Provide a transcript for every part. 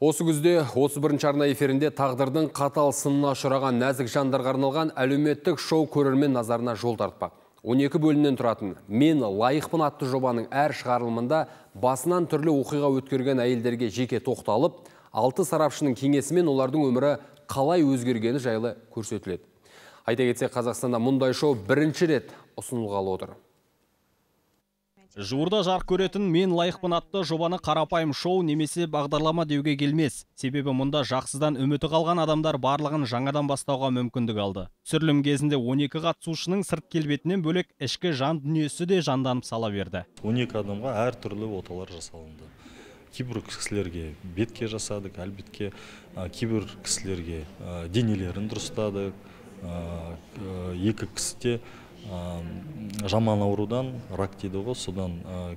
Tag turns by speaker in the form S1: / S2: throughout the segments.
S1: Осы күзде 31 арна эфирінде тағдырдың қатал сынына ұшыраған нәзік жандарға арналған әлеуметтік шоу көрермен назарына жол тартпақ. 12 бөлімнен тұратын «Мен лайықпын» атты жобаның әр шығарылымында басынан түрлі оқиға өткерген әйелдерге жеке тоқталып, алты сарапшының кеңесімен олардың өмірі қалай өзгергені жайлы көрсетіледі. Айта кетсек Қазақстанда мұндай шоу бірінші рет ұсынылғалы отыр
S2: жуырда жарық көретін мен лайықпын атты жобаны қарапайым шоу немесе бағдарлама деуге келмес себебі мұнда жақсыдан үміті қалған адамдар барлығын жаңадан бастауға мүмкіндік алды түсірілім кезінде 12 қатысушының сырт келбетінен бөлек ішкі жан дүниесі де жанданып сала берді 12 адамға
S3: әр түрлі оталар жасалынды кейбір кісілерге бетке жасадық әлбетке кейбір кісілерге денелерін дұрыстадық екі кісіде жаман аурудан
S2: рак дейді ғой содан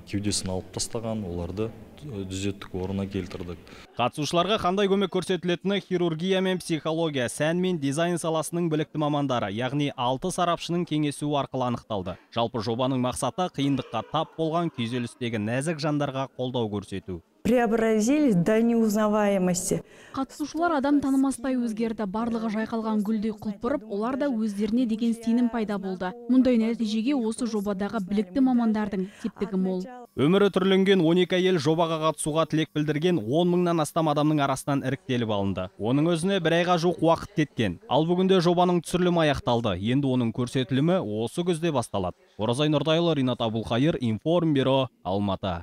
S2: кеудесін алып тастаған оларды түзеттік орнына келтірдік қатысушыларға қандай көмек көрсетілетіні хирургия мен психология сән мен дизайн саласының білікті мамандары яғни алты сарапшының кеңесуі арқылы анықталды жалпы жобаның мақсаты қиындыққа тап болған күйзелістегі нәзік жандарға қолдау көрсету
S4: преобразились до неузнаваемости қатысушылар адам танымастай өзгерді барлығы жайқалған гүлдей құлпырып олар да өздеріне деген сенім пайда болды мұндай нәтижеге осы жобадағы білікті мамандардың септігі мол
S2: өмірі түрленген 12 әйел жобаға қатысуға тілек білдірген 10 мыңнан астам адамның арасынан іріктеліп алынды оның өзіне бір айға жоқ уақыт кеткен ал бүгінде жобаның түсірілімі аяқталды енді оның көрсетілімі осы күзде басталады оразай нұртайұлы ринат абулқайыр информбюро алматы